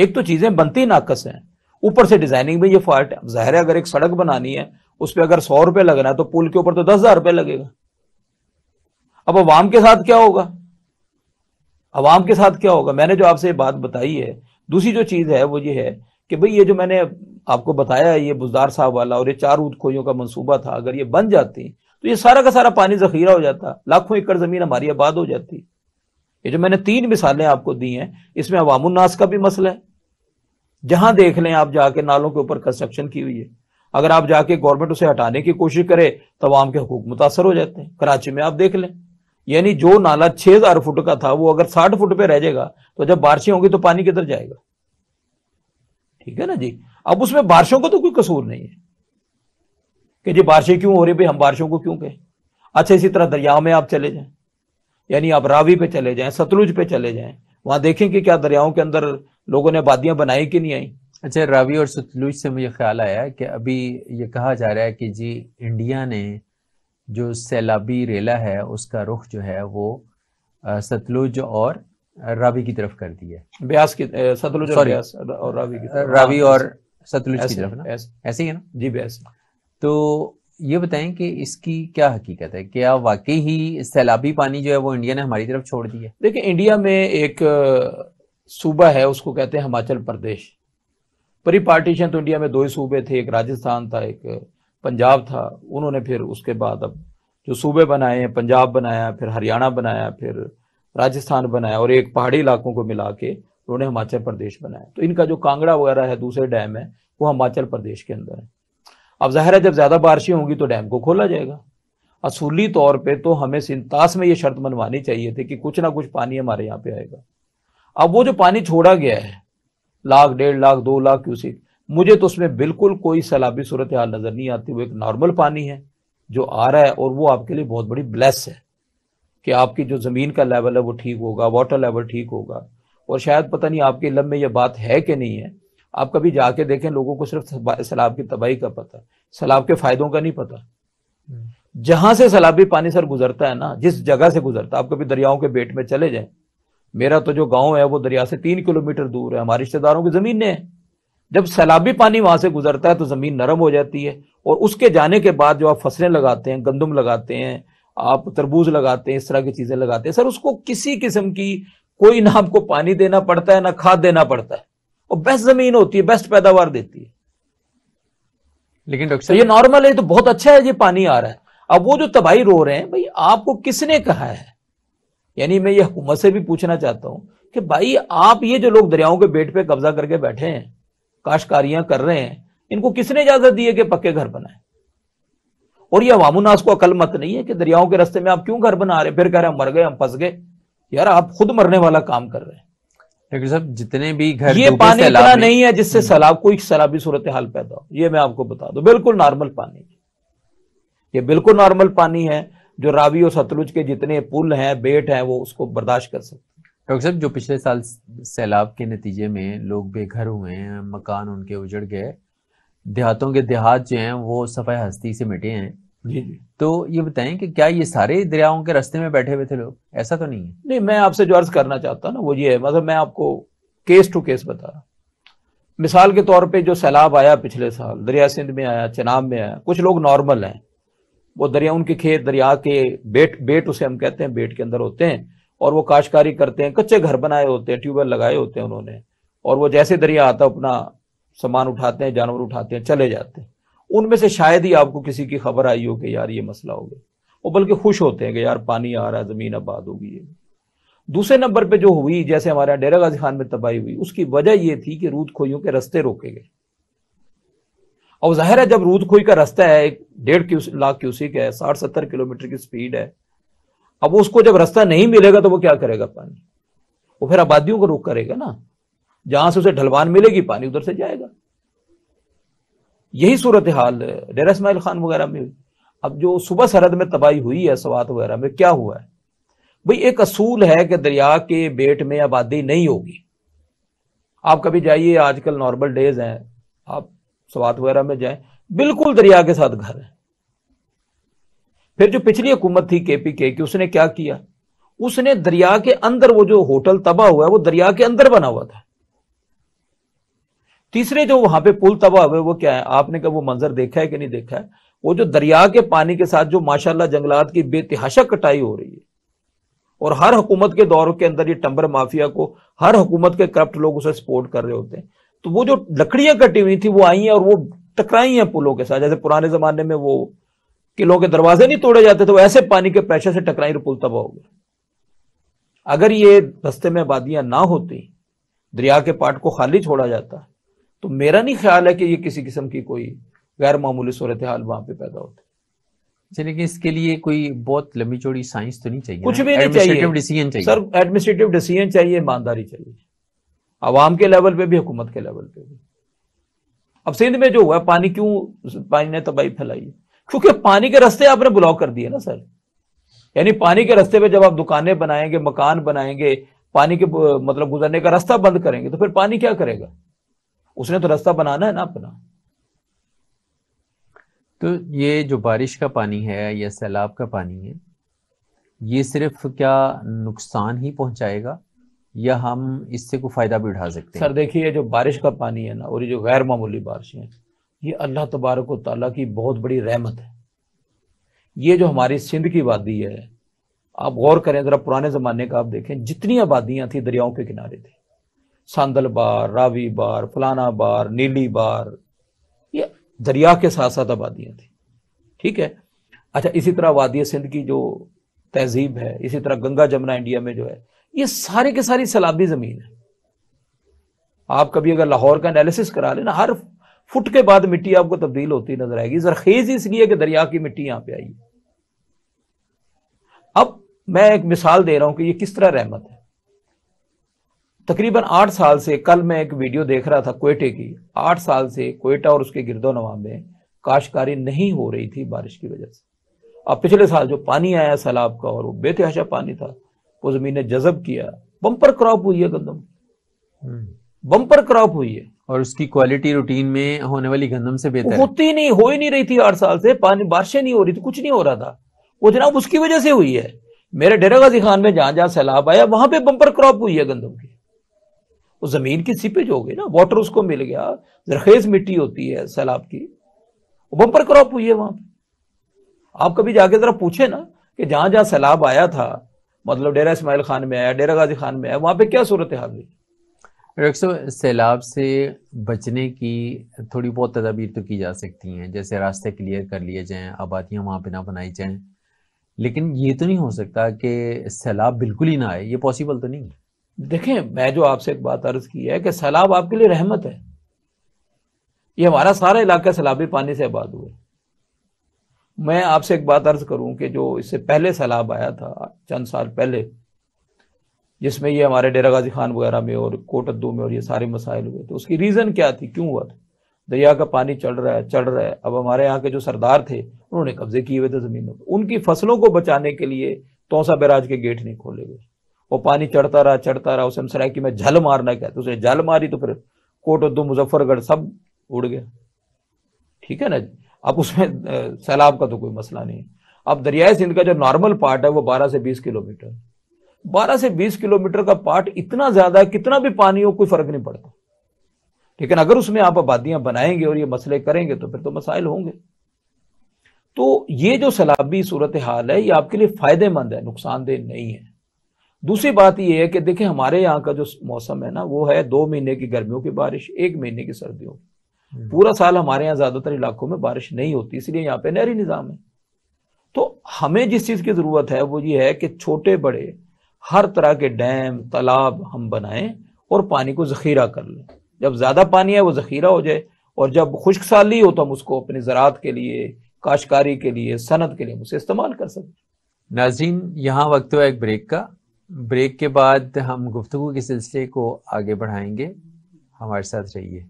एक तो चीजें बनती नाकस हैं ऊपर से डिजाइनिंग में ये फॉल्ट है जाहिर है अगर एक सड़क बनानी है उस पर अगर सौ रुपये लगना है तो पुल के ऊपर तो दस हजार रुपये लगेगा अब अवाम के साथ क्या होगा अवाम के साथ क्या होगा मैंने जो आपसे बात बताई है दूसरी जो चीज है वो ये है कि भाई ये जो मैंने आपको बताया ये बुजदार साहब वाला और ये चार खोइयों का मंसूबा था अगर ये बन जाती तो ये सारा का सारा पानी जखीरा हो जाता लाखों एकड़ जमीन हमारी आबाद हो जाती ये जो मैंने तीन मिसालें आपको दी हैं इसमें उन्नास का भी मसला है जहां देख लें आप जाके नालों के ऊपर कंस्ट्रक्शन की हुई है अगर आप जाके गवर्नमेंट उसे हटाने की कोशिश करे तो आवाम के हकूक मुतासर हो जाते हैं कराची में आप देख लें यानी जो नाला छह हजार फुट का था वो अगर साठ फुट पे रह जाएगा तो जब बारिशें होंगी तो पानी किधर जाएगा ठीक है ना जी अब उसमें बारिशों का तो कोई कसूर नहीं है कि जी बारिशें क्यों हो रही भाई हम बारिशों को क्यों कहें अच्छा इसी तरह दरियाओं में आप चले जाएं यानी आप रावी पे चले जाएं सतलुज पे चले जाएं वहां देखें कि क्या दरियाओं के अंदर लोगों ने वादियां बनाई कि नहीं आई अच्छा रावी और सतलुज से मुझे ख्याल आया कि अभी ये कहा जा रहा है कि जी इंडिया ने जो सैलाबी रेला है उसका रुख जो है वो सतलुज और रावी की तरफ कर दिया है ब्यास की सतलुज और ब्यास और रावी की तरफ रावी हाँ, और सतलुज की तरफ ना ऐसे ही है ना जी ब्यास तो ये बताएं कि इसकी क्या हकीकत है क्या वाकई ही सैलाबी पानी जो है वो इंडिया ने हमारी तरफ छोड़ दिया देखिए इंडिया में एक सूबा है उसको कहते हैं हिमाचल प्रदेश परी पार्टीशन तो इंडिया में दो ही सूबे थे एक राजस्थान था एक पंजाब था उन्होंने फिर उसके बाद अब जो सूबे बनाए हैं पंजाब बनाया फिर हरियाणा बनाया फिर राजस्थान बनाया और एक पहाड़ी इलाकों को मिला के उन्होंने हिमाचल प्रदेश बनाया तो इनका जो कांगड़ा वगैरह है दूसरे डैम है वो हिमाचल प्रदेश के अंदर है अब जाहिर है जब ज़्यादा बारिशें होंगी तो डैम को खोला जाएगा असूली तौर पे तो हमें सिंतास में ये शर्त मनवानी चाहिए थी कि कुछ ना कुछ पानी हमारे यहाँ पे आएगा अब वो जो पानी छोड़ा गया है लाख डेढ़ लाख दो लाख क्यूसिक मुझे तो उसमें बिल्कुल कोई सैलाबी सूरत हाल नज़र नहीं आती वो एक नॉर्मल पानी है जो आ रहा है और वो आपके लिए बहुत बड़ी ब्लेस है कि आपकी जो ज़मीन का लेवल है वो ठीक होगा वाटर लेवल ठीक होगा और शायद पता नहीं आपके लम्बे ये यह बात है कि नहीं है आप कभी जाके देखें लोगों को सिर्फ सैलाब की तबाही का पता है सैलाब के फायदों का नहीं पता हम्म। जहां से सैलाबी पानी सर गुजरता है ना जिस जगह से गुजरता है आप कभी दरियाओं के बेट में चले जाए मेरा तो जो गांव है वो दरिया से तीन किलोमीटर दूर है हमारे रिश्तेदारों की जमीन है जब सैलाबी पानी वहां से गुजरता है तो जमीन नरम हो जाती है और उसके जाने के बाद जो आप फसलें लगाते हैं गंदम लगाते हैं आप तरबूज लगाते हैं इस तरह की चीजें लगाते हैं सर उसको किसी किस्म की कोई ना आपको पानी देना पड़ता है ना खाद देना पड़ता है और बेस्ट जमीन होती है बेस्ट पैदावार देती है लेकिन डॉक्टर तो ये नॉर्मल है तो बहुत अच्छा है ये पानी आ रहा है अब वो जो तबाही रो रहे हैं भाई आपको किसने कहा है यानी मैं ये हुकूमत से भी पूछना चाहता हूं कि भाई आप ये जो लोग दरियाओं के बेट पे कब्जा करके बैठे हैं काशकारियां कर रहे हैं इनको किसने इजाजत दी है कि पक्के घर बनाए और यह वामुनास को अकल मत नहीं है कि दरियाओं के रस्ते में आप क्यों घर बना रहे फिर कह रहे हम मर गए हम फंस गए यार आप खुद मरने वाला काम कर रहे हैं डॉक्टर साहब जितने भी घर ये पानी इतना नहीं है जिससे सैलाब कोई सैलाबी सूरत हाल पैदा हो ये मैं आपको बता दू बिल्कुल नॉर्मल पानी ये बिल्कुल नॉर्मल पानी है जो रावी और सतलुज के जितने पुल हैं बेट हैं वो उसको बर्दाश्त कर सकते डॉक्टर साहब जो पिछले साल सैलाब के नतीजे में लोग बेघर हुए हैं मकान उनके उजड़ गए देहातों के देहात जो हैं वो सफाई हस्ती से मिटे हैं जी जी तो ये बताएं कि क्या ये सारे दरियाओं के रास्ते में बैठे हुए थे लोग ऐसा तो नहीं है नहीं मैं आपसे जो अर्ज करना चाहता हूँ ना वो ये है मतलब मैं आपको केस टू केस बता रहा मिसाल के तौर पे जो सैलाब आया पिछले साल दरिया सिंध में आया चनाब में आया कुछ लोग नॉर्मल हैं वो दरिया उनके खेत दरिया के बेट बेट उसे हम कहते हैं बेट के अंदर होते हैं और वो काश्तकारी करते हैं कच्चे घर बनाए होते हैं ट्यूबवेल लगाए होते हैं उन्होंने और वो जैसे दरिया आता अपना सामान उठाते हैं जानवर उठाते हैं चले जाते हैं उनमें से शायद ही आपको किसी की खबर आई हो कि यार ये मसला हो गया वो बल्कि खुश होते हैं कि यार पानी आ रहा है ज़मीन आबाद होगी दूसरे नंबर पे जो हुई जैसे हमारे यहाँ डेरा गाजी खान में तबाही हुई उसकी वजह यह थी कि रूद खोइयों के रस्ते रोके गए और जाहिर है जब रूद खोई का रास्ता है एक डेढ़ क्यूस, लाख क्यूसिक है साठ सत्तर किलोमीटर की स्पीड है अब उसको जब रास्ता नहीं मिलेगा तो वो क्या करेगा पानी वो फिर आबादियों को रोक करेगा ना जहां से उसे ढलवान मिलेगी पानी उधर से जाएगा यही सूरत हाल डेरा इसमाइल खान वगैरह में हुई अब जो सुबह सरहद में तबाही हुई है सवात वगैरह में क्या हुआ है भाई एक असूल है कि दरिया के बेट में आबादी नहीं होगी आप कभी जाइए आजकल नॉर्मल डेज हैं आप सवात वगैरह में जाए बिल्कुल दरिया के साथ घर है फिर जो पिछली हुकूमत थी के के की उसने क्या किया उसने दरिया के अंदर वो जो होटल तबाह हुआ है वो दरिया के अंदर बना हुआ था तीसरे जो वहां पे पुल तबाह हुए वो क्या है आपने कब वो मंजर देखा है कि नहीं देखा है वो जो दरिया के पानी के साथ जो माशाल्लाह जंगलात की बेतहाशा कटाई हो रही है और हर हुकूमत के दौर के अंदर ये टंबर माफिया को हर हुकूमत के करप्ट लोग उसे सपोर्ट कर रहे होते हैं तो वो जो लकड़ियां कटी हुई थी वो आई हैं और वो टकराई हैं पुलों के साथ जैसे पुराने जमाने में वो किलों के दरवाजे नहीं तोड़े जाते थे वो ऐसे पानी के प्रेशर से टकराई पुल तबाह हो गया अगर ये रस्ते में आबादियां ना होती दरिया के पाट को खाली छोड़ा जाता तो मेरा नहीं ख्याल है कि ये किसी किस्म की कोई गैर मामूली सूरत हाल वहां पे पैदा होती चलिए कि इसके लिए कोई बहुत लंबी चौड़ी साइंस तो नहीं चाहिए कुछ भी नहीं चाहिए डिसीजन चाहिए सर एडमिनिस्ट्रेटिव डिसीजन चाहिए ईमानदारी चाहिए आवाम के लेवल पे भी हुकूमत के लेवल पे भी अब सिंध में जो हुआ पानी क्यों पानी ने तबाही फैलाई क्योंकि पानी के रास्ते आपने ब्लॉक कर दिए ना सर यानी पानी के रास्ते पे जब आप दुकानें बनाएंगे मकान बनाएंगे पानी के मतलब गुजरने का रास्ता बंद करेंगे तो फिर पानी क्या करेगा उसने तो रास्ता बनाना है ना अपना तो ये जो बारिश का पानी है या सैलाब का पानी है ये सिर्फ क्या नुकसान ही पहुंचाएगा या हम इससे कोई फायदा भी उठा सकते हैं सर देखिए जो बारिश का पानी है ना और ये जो गैर मामूली बारिश है ये अल्लाह तबारक ताला की बहुत बड़ी रहमत है ये जो हमारी सिंध की वादी है आप गौर करें जरा पुराने जमाने का आप देखें जितनी आबादियां थी दरियाओं के किनारे थी सांदल बार रावी बार फलाना बार नीली बार ये दरिया के साथ साथ आबादियाँ थी ठीक है अच्छा इसी तरह वादिया सिंध की जो तहजीब है इसी तरह गंगा जमुना इंडिया में जो है ये सारे के सारी सैलाबी ज़मीन है आप कभी अगर लाहौर का एनालिसिस करा लेना हर फुट के बाद मिट्टी आपको तब्दील होती नजर आएगी जरखेज इसलिए कि दरिया की मिट्टी यहां पे आई अब मैं एक मिसाल दे रहा हूं कि ये किस तरह रहमत है तकरीबन आठ साल से कल मैं एक वीडियो देख रहा था कोयटे की आठ साल से कोयटा और उसके गिरदो नवा में काश्तकारी नहीं हो रही थी बारिश की वजह से अब पिछले साल जो पानी आया सैलाब का और वो बेतहाशा पानी था वो जमीन ने जजब किया बम्पर क्रॉप हुई है गंदम हम्म। बम्पर क्रॉप हुई है और उसकी क्वालिटी रूटीन में होने वाली गंदम से बेहतर होती नहीं हो ही नहीं रही थी आठ साल से पानी बारिशें नहीं हो रही थी कुछ नहीं हो रहा था वो जनाब उसकी वजह से हुई है मेरे डेरा गाजी खान में जहां जहां सैलाब आया वहां पे बम्पर क्रॉप हुई है गंदम की वो जमीन की सीपेज हो गई ना वाटर उसको मिल गया जरखेज मिट्टी होती है सैलाब की बंपर क्रॉप हुई है वहां पर आप कभी जाके जरा पूछे ना कि जहां जहां सैलाब आया था मतलब डेरा इसमाइल खान में आया डेरा गाजी खान में आया वहां पे क्या सूरत हाल हुई डॉक्टर सैलाब से बचने की थोड़ी बहुत तदाबीर तो की जा सकती हैं जैसे रास्ते क्लियर कर लिए जाएं आबादियाँ वहाँ पे ना बनाई जाएं लेकिन ये तो नहीं हो सकता कि सैलाब बिल्कुल ही ना आए ये पॉसिबल तो नहीं है देखें मैं जो आपसे एक बात अर्ज की है कि सैलाब आपके लिए रहमत है ये हमारा सारा इलाका सैलाबी पानी से आबाद हुआ मैं आपसे एक बात अर्ज करूं कि जो इससे पहले सैलाब आया था चंद साल पहले जिसमें ये हमारे डेरा गाजी खान वगैरह में और कोट अद्दू में और ये सारे मसाइल हुए थे तो उसकी रीज़न क्या थी क्यों हुआ था दरिया का पानी चढ़ रहा है चढ़ रहा है अब हमारे यहाँ के जो सरदार थे उन्होंने कब्जे किए हुए थे ज़मीनों पर उनकी फसलों को बचाने के लिए तोसा बैराज के गेट नहीं खोले गए वो पानी चढ़ता रहा चढ़ता रहा उसे सराय की मैं झल मारना क्या तो उसने झल मारी तो फिर कोट उद्दू मुजफ्फरगढ़ सब उड़ गया ठीक है ना अब उसमें सैलाब का तो कोई मसला नहीं है अब दरियाए सिंध का जो नॉर्मल पार्ट है वो 12 से 20 किलोमीटर 12 से 20 किलोमीटर का पार्ट इतना ज्यादा है कितना भी पानी हो कोई फर्क नहीं पड़ता लेकिन अगर उसमें आप आबादियां बनाएंगे और ये मसले करेंगे तो फिर तो मसाइल होंगे तो ये जो सैलाबी सूरत हाल है ये आपके लिए फायदेमंद है नुकसानदेह नहीं है दूसरी बात यह है कि देखिए हमारे यहाँ का जो मौसम है ना वो है दो महीने की गर्मियों की बारिश एक महीने की सर्दियों की हम्म। पूरा साल हमारे यहाँ ज्यादातर इलाकों में बारिश नहीं होती इसलिए यहाँ पे नहरी निज़ाम है तो हमें जिस चीज़ की ज़रूरत है वो ये है कि छोटे बड़े हर तरह के डैम तालाब हम बनाएं और पानी को ज़खीरा कर लें जब ज़्यादा पानी है वो ज़खीरा हो जाए और जब खुश्क साली हो तो हम उसको अपनी ज़रात के लिए काश्तकारी के लिए सनत के लिए उसे इस्तेमाल कर सकते नाजीन यहाँ वक्त हुआ एक ब्रेक का ब्रेक के बाद हम गुफ्तु के सिलसिले को आगे बढ़ाएंगे हमारे साथ रहिए